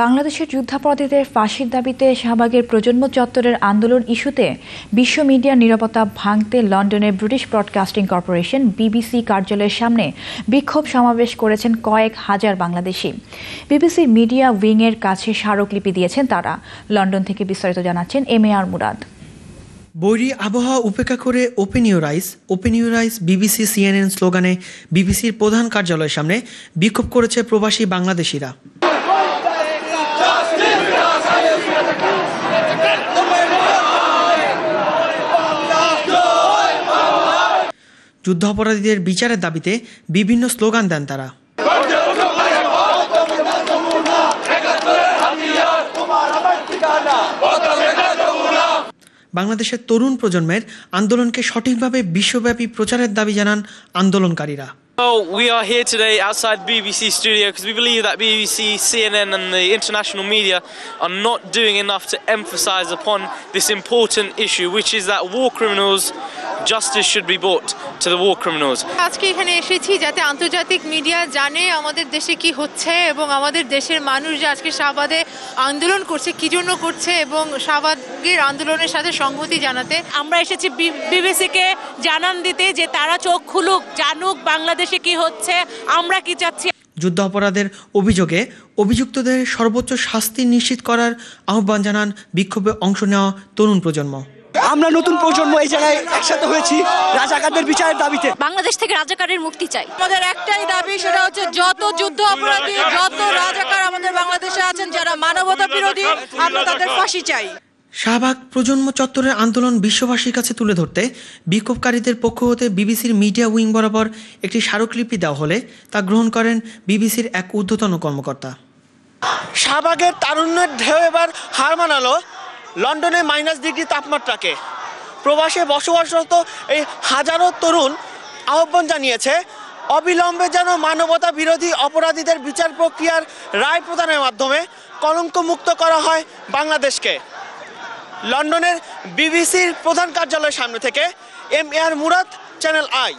বাংলাদেশের যুদ্ধাপরাধীদের ফাঁসির দাবিতে শাহবাগের প্রজন্ম চত্বরের আন্দোলন ইস্যুতে বিশ্ব মিডিয়ার নিরাপত্তা ভাঙতে লন্ডনের ব্রিটিশ ব্রডকাস্টিং কর্পোরেশন বিবিসি কার্যালয়ের সামনে বিক্ষোভ সমাবেশ করেছেন কয়েক হাজার বাংলাদেশি বিবিসির মিডিয়া উইংয়ের কাছে স্মারকলিপি দিয়েছেন তারা লন্ডন থেকে বিস্তারিত জানাচ্ছেন এম এ আর মুরাদ বৈরী আবহাওয়া উপেক্ষা করে open rice open rice BBC CNN স্লোগানে বিবিসির প্রধান কার্যালয়ের সামনে বিক্ষোভ করেছে প্রবাসী বাংলাদেশিরা যুদ্ধাপরাধীদের বিচারের দাবিতে বিভিন্ন স্লোগান দেন তারা বাংলাদেশের তরুণ প্রজন্মের আন্দোলনকে সঠিকভাবে বিশ্বব্যাপী প্রচারের দাবি জানান আন্দোলনকারীরা আন্দোলনকারীরা justice should be brought to the war criminals. আজকে এখানে এসেছি যাতে আন্তর্জাতিক মিডিয়া জানে আমাদের দেশে কি হচ্ছে এবং আমাদের দেশের মানুষ যে আজকে শাহবাদে আন্দোলন করছে কি জন্য করছে এবং শাহবাদের আন্দোলনের সাথে সংহতি জানাতে আমরা এসেছি বিবিসিকে জানান দিতে যে তারা চোখ খুলুক জানুক বাংলাদেশে কি হচ্ছে আমরা কি চাচ্ছি যুদ্ধ অপরাধের অভিযোগে অভিযুক্তদের সর্বোচ্চ শাস্তি নিশ্চিত করার আহ্বান জানান বিক্ষোভে অংশ নেওয়া তরুণ প্রজন্ম আমরা নতুন প্রজন্ম এই জায়গায় একসাথে হয়েছি রাজাকারদের বিচারের দাবিতে বাংলাদেশ থেকে রাজাকারের মুক্তি চাই আমাদের একটাই দাবি সেটা হচ্ছে যত যুদ্ধ অপরাধী যত রাজাকার আমাদের বাংলাদেশে আছেন যারা মানবতা বিরোধী আমরা তাদের ফাঁসি চাই শাহবাগ প্রজন্ম চত্বরের আন্দোলন বিশ্ববাসীর কাছে তুলে ধরতে বিক্ষোভকারীদের পক্ষ হতে বিবিসির মিডিয়া উইং বরাবর একটি স্মারকলিপি দেওয়া হলে তা গ্রহণ করেন বিবিসির এক ঊর্ধ্বতন কর্মকর্তা শাহবাগের তারুণ্যের ঢেউ এবার হার মানালো লন্ডনে মাইনাস ডিগ্রি তাপমাত্রাকে প্রবাসে বসবাসরত এই হাজারো তরুণ আহ্বান জানিয়েছে অবিলম্বে যেন মানবতা বিরোধী অপরাধীদের বিচার প্রক্রিয়ার রায় প্রদানের মাধ্যমে কলঙ্কমুক্ত করা হয় বাংলাদেশকে লন্ডনের বিবিসির প্রধান কার্যালয়ের সামনে থেকে M A R Murad channel I